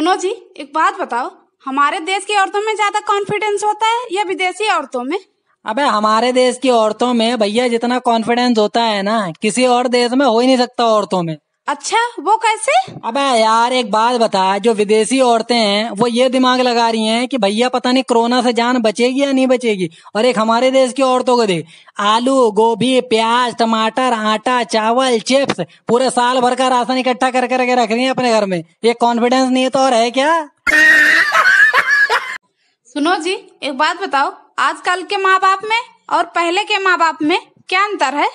सुनो जी एक बात बताओ हमारे देश की औरतों में ज्यादा कॉन्फिडेंस होता है या विदेशी औरतों में अबे हमारे देश की औरतों में भैया जितना कॉन्फिडेंस होता है ना किसी और देश में हो ही नहीं सकता औरतों में अच्छा वो कैसे अबे यार एक बात बता जो विदेशी औरतें हैं वो ये दिमाग लगा रही हैं कि भैया पता नहीं कोरोना से जान बचेगी या नहीं बचेगी और एक हमारे देश की औरतों को देख आलू गोभी प्याज टमाटर आटा चावल चिप्स पूरे साल भर का राशन इकट्ठा कर करके रख रही है अपने घर में ये कॉन्फिडेंस नहीं है तो और है क्या सुनो जी एक बात बताओ आजकल के माँ बाप में और पहले के माँ बाप में क्या अंतर है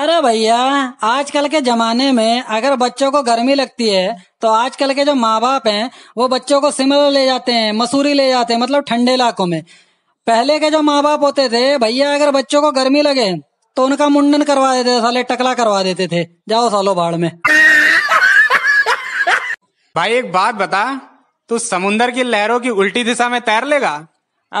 अरे भैया आजकल के जमाने में अगर बच्चों को गर्मी लगती है तो आजकल के जो माँ बाप हैं वो बच्चों को शिमला ले जाते हैं मसूरी ले जाते हैं मतलब ठंडे इलाकों में पहले के जो माँ बाप होते थे भैया अगर बच्चों को गर्मी लगे तो उनका मुंडन करवा देते थे साले टकला करवा देते थे जाओ सालो बाढ़ में भाई एक बात बता तू समुन्दर की लहरों की उल्टी दिशा में तैर लेगा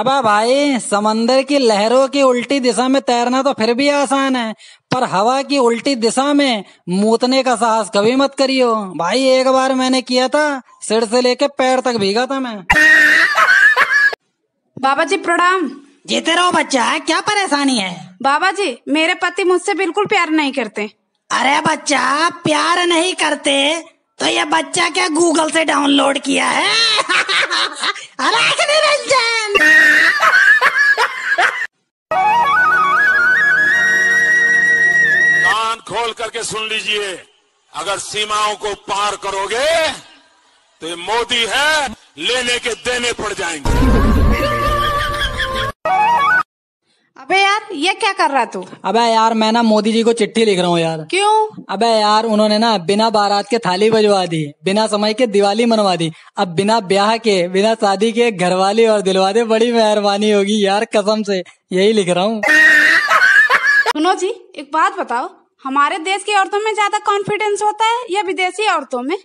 अब भाई समंदर की लहरों की उल्टी दिशा में तैरना तो फिर भी आसान है पर हवा की उल्टी दिशा में मूतने का साहस कभी मत करियो भाई एक बार मैंने किया था सिर से लेके पैर तक भीगा था मैं बाबा जी प्रणाम जीते रहो बच्चा क्या परेशानी है बाबा जी मेरे पति मुझसे बिल्कुल प्यार नहीं करते अरे बच्चा प्यार नहीं करते तो ये बच्चा क्या गूगल से डाउनलोड किया है अरे करके सुन लीजिए अगर सीमाओं को पार करोगे तो ये मोदी है लेने के देने पड़ जाएंगे अबे यार ये क्या कर रहा तू अबे यार मैं ना मोदी जी को चिट्ठी लिख रहा हूँ यार क्यों अबे यार उन्होंने ना बिना बारात के थाली बजवा दी बिना समय के दिवाली मनवा दी अब बिना ब्याह के बिना शादी के घरवाली और दिलवा दे बड़ी मेहरबानी होगी यार कसम से यही लिख रहा हूँ सुनो जी एक बात बताओ हमारे देश की औरतों में ज्यादा कॉन्फिडेंस होता है या विदेशी औरतों में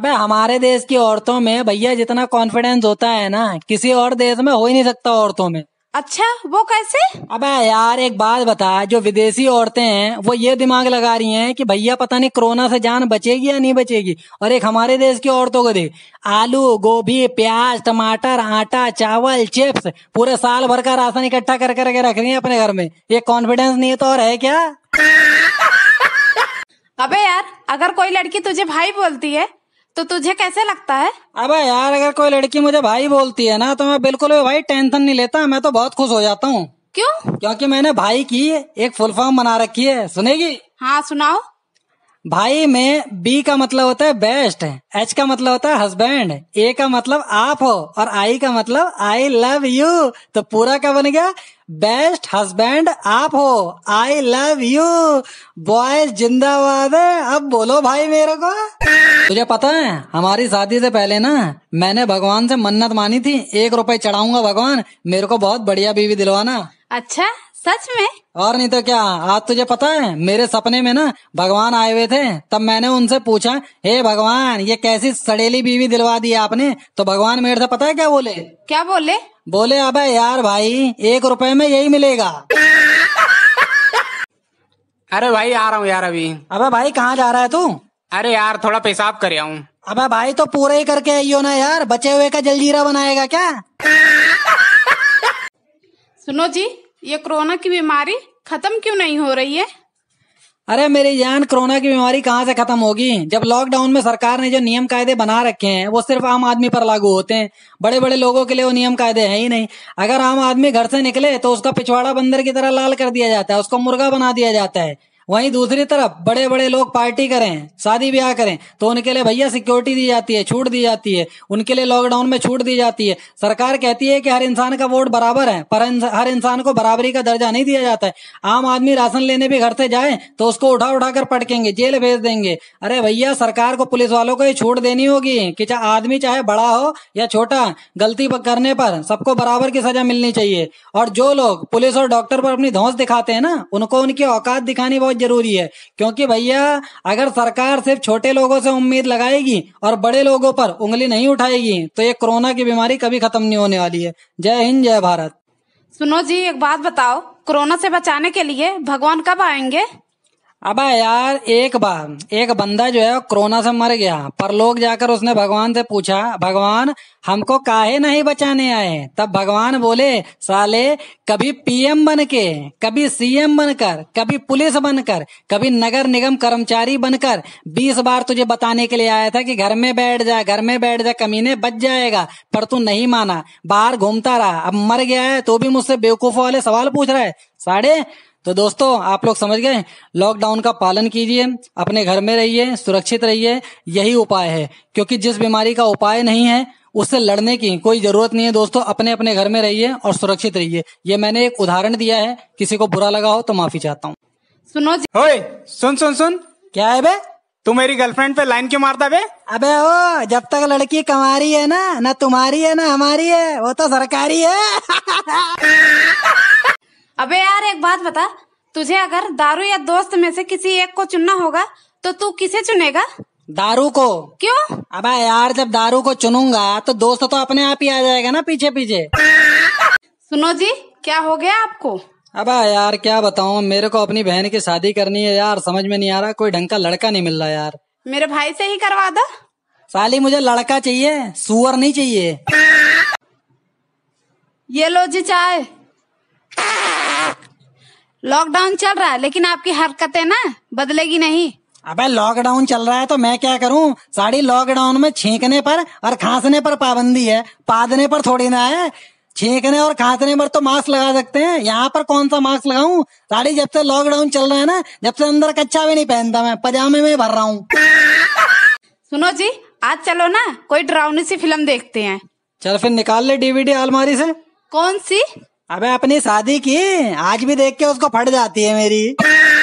अबे हमारे देश की औरतों में भैया जितना कॉन्फिडेंस होता है ना किसी और देश में हो ही नहीं सकता औरतों में अच्छा वो कैसे अबे यार एक बात बता जो विदेशी औरतें हैं वो ये दिमाग लगा रही हैं कि भैया पता नहीं कोरोना से जान बचेगी या नहीं बचेगी और एक हमारे देश की औरतों को देख आलू गोभी प्याज टमाटर आटा चावल चिप्स पूरे साल भर का राशन इकट्ठा कर करके रख रही है अपने घर में ये कॉन्फिडेंस नहीं है तो और है क्या अबे यार अगर कोई लड़की तुझे भाई बोलती है तो तुझे कैसे लगता है अबे यार अगर कोई लड़की मुझे भाई बोलती है ना तो मैं बिल्कुल भी भाई टेंशन नहीं लेता मैं तो बहुत खुश हो जाता हूँ क्यों क्योंकि मैंने भाई की एक फुल फॉर्म बना रखी है सुनेगी हाँ सुनाओ भाई में बी का मतलब होता है बेस्ट एच का मतलब होता है हस्बैंड ए का मतलब आप हो और आई का मतलब आई लव यू तो पूरा क्या बन गया बेस्ट हस्बैंड आप हो आई लव यू बॉयज जिंदाबाद है अब बोलो भाई मेरे को तुझे पता है हमारी शादी से पहले ना मैंने भगवान से मन्नत मानी थी एक रुपए चढ़ाऊंगा भगवान मेरे को बहुत बढ़िया बीवी दिलवाना अच्छा सच में और नहीं तो क्या आज तुझे पता है मेरे सपने में ना भगवान आए हुए थे तब मैंने उनसे पूछा हे hey भगवान ये कैसी सड़ेली बीवी दिलवा दी आपने तो भगवान मेरे से पता है क्या बोले क्या बोले बोले अब यार भाई एक रुपए में यही मिलेगा अरे भाई आ रहा हूँ यार अभी अबे भाई कहाँ जा रहा है तू अरे यार थोड़ा पेशाब कर आऊ अबे भाई तो पूरे ही करके आइयो ना यार बचे हुए का जलजीरा बनाएगा क्या सुनो जी ये कोरोना की बीमारी खत्म क्यों नहीं हो रही है अरे मेरी जान कोरोना की बीमारी कहाँ से खत्म होगी जब लॉकडाउन में सरकार ने जो नियम कायदे बना रखे हैं वो सिर्फ आम आदमी पर लागू होते हैं बड़े बड़े लोगों के लिए वो नियम कायदे हैं ही नहीं अगर आम आदमी घर से निकले तो उसका पिछवाड़ा बंदर की तरह लाल कर दिया जाता है उसको मुर्गा बना दिया जाता है वहीं दूसरी तरफ बड़े बड़े लोग पार्टी करें शादी ब्याह करें तो उनके लिए भैया सिक्योरिटी दी जाती है छूट दी जाती है उनके लिए लॉकडाउन में छूट दी जाती है सरकार कहती है कि हर इंसान का वोट बराबर है पर हर इंसान को बराबरी का दर्जा नहीं दिया जाता है आम आदमी राशन लेने भी घर से जाए तो उसको उठा उठा कर पटकेंगे जेल भेज देंगे अरे भैया सरकार को पुलिस वालों को ही छूट देनी होगी कि चाहे आदमी चाहे बड़ा हो या छोटा गलती करने पर सबको बराबर की सजा मिलनी चाहिए और जो लोग पुलिस और डॉक्टर पर अपनी धौस दिखाते हैं ना उनको उनकी औकात दिखानी बहुत जरूरी है क्योंकि भैया अगर सरकार सिर्फ छोटे लोगों से उम्मीद लगाएगी और बड़े लोगों पर उंगली नहीं उठाएगी तो ये कोरोना की बीमारी कभी खत्म नहीं होने वाली है जय हिंद जय भारत सुनो जी एक बात बताओ कोरोना से बचाने के लिए भगवान कब आएंगे अब यार एक बार एक बंदा जो है कोरोना से मर गया पर लोग जाकर उसने भगवान से पूछा भगवान हमको काहे नहीं बचाने आए तब भगवान बोले साले कभी पीएम बनके कभी सीएम बनकर कभी पुलिस बनकर कभी नगर निगम कर्मचारी बनकर बीस बार तुझे बताने के लिए आया था कि घर में बैठ जा घर में बैठ जा कमीने बच जाएगा पर तू नहीं माना बाहर घूमता रहा अब मर गया है तो भी मुझसे बेवकूफ वाले सवाल पूछ रहा है साढ़े तो दोस्तों आप लोग समझ गए लॉकडाउन का पालन कीजिए अपने घर में रहिए सुरक्षित रहिए यही उपाय है क्योंकि जिस बीमारी का उपाय नहीं है उससे लड़ने की कोई जरूरत नहीं है दोस्तों अपने अपने घर में रहिए और सुरक्षित रहिए ये मैंने एक उदाहरण दिया है किसी को बुरा लगा हो तो माफी चाहता हूँ सुनो जी ओए सुन सुन सुन क्या है बे तू मेरी गर्लफ्रेंड पे लाइन क्यों मारता बे अबे ओ जब तक लड़की कमारी है ना ना तुम्हारी है ना हमारी है वो तो सरकारी है बात बता तुझे अगर दारू या दोस्त में से किसी एक को चुनना होगा तो तू किसे चुनेगा दारू को क्यों अब यार जब दारू को चुनूंगा तो दोस्त तो अपने आप ही आ जाएगा ना पीछे पीछे सुनो जी क्या हो गया आपको अब यार क्या बताऊँ मेरे को अपनी बहन की शादी करनी है यार समझ में नहीं आ रहा कोई ढंग का लड़का नहीं मिल रहा यार मेरे भाई से ही करवा दो साली मुझे लड़का चाहिए सुअर नहीं चाहिए ये लो जी चाय लॉकडाउन चल रहा है लेकिन आपकी हरकतें ना बदलेगी नहीं अबे लॉकडाउन चल रहा है तो मैं क्या करूं साड़ी लॉकडाउन में छींकने पर और खांसने पर पाबंदी है पादने पर थोड़ी ना है छींकने और खांसने पर तो मास्क लगा सकते हैं यहाँ पर कौन सा मास्क लगाऊं साड़ी जब से लॉकडाउन चल रहा है ना जब से अंदर कच्चा भी नहीं पहनता मैं पजामे में भर रहा हूँ सुनो जी आज चलो ना कोई डरावनी सी फिल्म देखते हैं चल फिर निकाल ले डीवीडी अलमारी से कौन सी अबे अपनी शादी की आज भी देख के उसको फट जाती है मेरी